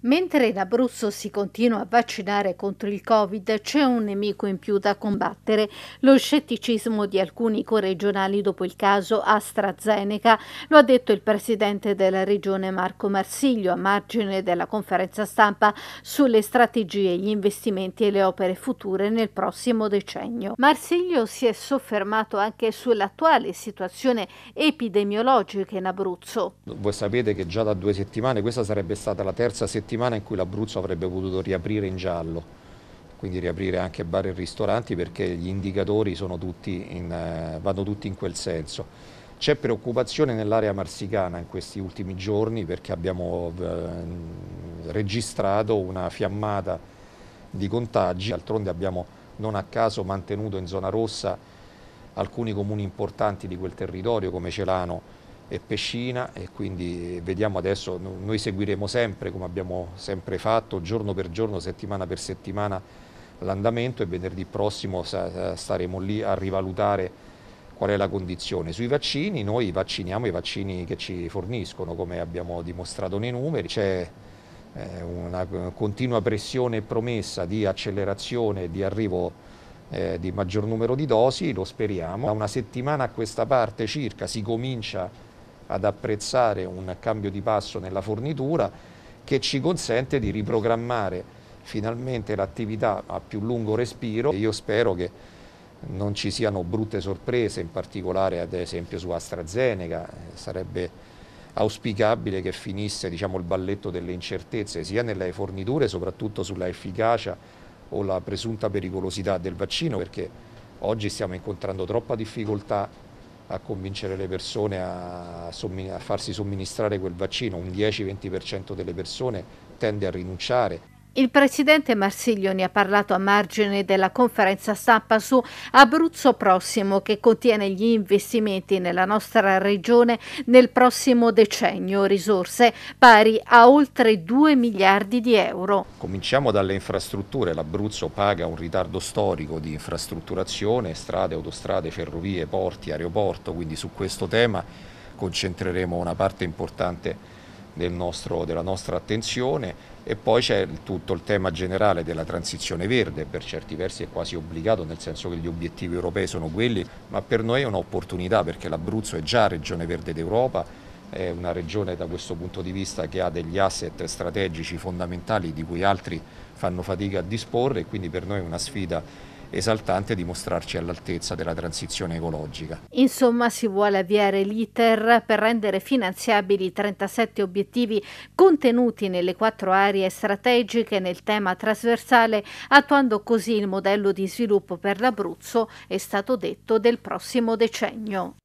Mentre in Abruzzo si continua a vaccinare contro il Covid, c'è un nemico in più da combattere, lo scetticismo di alcuni coregionali dopo il caso AstraZeneca, lo ha detto il presidente della regione Marco Marsiglio a margine della conferenza stampa sulle strategie, gli investimenti e le opere future nel prossimo decennio. Marsiglio si è soffermato anche sull'attuale situazione epidemiologica in Abruzzo. Voi sapete che già da due settimane, questa sarebbe stata la terza settimana settimana in cui l'Abruzzo avrebbe potuto riaprire in giallo, quindi riaprire anche bar e ristoranti perché gli indicatori tutti in, eh, vanno tutti in quel senso. C'è preoccupazione nell'area marsicana in questi ultimi giorni perché abbiamo eh, registrato una fiammata di contagi, altronde abbiamo non a caso mantenuto in zona rossa alcuni comuni importanti di quel territorio come Celano e Pescina e quindi vediamo adesso, noi seguiremo sempre come abbiamo sempre fatto, giorno per giorno, settimana per settimana l'andamento e venerdì prossimo staremo lì a rivalutare qual è la condizione. Sui vaccini noi vacciniamo i vaccini che ci forniscono, come abbiamo dimostrato nei numeri, c'è eh, una continua pressione e promessa di accelerazione di arrivo eh, di maggior numero di dosi, lo speriamo. Da una settimana a questa parte circa si comincia a ad apprezzare un cambio di passo nella fornitura che ci consente di riprogrammare finalmente l'attività a più lungo respiro e io spero che non ci siano brutte sorprese, in particolare ad esempio su AstraZeneca, sarebbe auspicabile che finisse diciamo, il balletto delle incertezze sia nelle forniture, soprattutto sulla efficacia o la presunta pericolosità del vaccino, perché oggi stiamo incontrando troppa difficoltà a convincere le persone a, a farsi somministrare quel vaccino, un 10-20% delle persone tende a rinunciare. Il presidente Marsiglio ne ha parlato a margine della conferenza stampa su Abruzzo Prossimo che contiene gli investimenti nella nostra regione nel prossimo decennio, risorse pari a oltre 2 miliardi di euro. Cominciamo dalle infrastrutture, l'Abruzzo paga un ritardo storico di infrastrutturazione, strade, autostrade, ferrovie, porti, aeroporto, quindi su questo tema concentreremo una parte importante del nostro, della nostra attenzione e poi c'è tutto il tema generale della transizione verde, per certi versi è quasi obbligato nel senso che gli obiettivi europei sono quelli, ma per noi è un'opportunità perché l'Abruzzo è già regione verde d'Europa è una regione da questo punto di vista che ha degli asset strategici fondamentali di cui altri fanno fatica a disporre e quindi per noi è una sfida esaltante e di mostrarci all'altezza della transizione ecologica. Insomma si vuole avviare l'iter per rendere finanziabili i 37 obiettivi contenuti nelle quattro aree strategiche nel tema trasversale, attuando così il modello di sviluppo per l'Abruzzo, è stato detto, del prossimo decennio.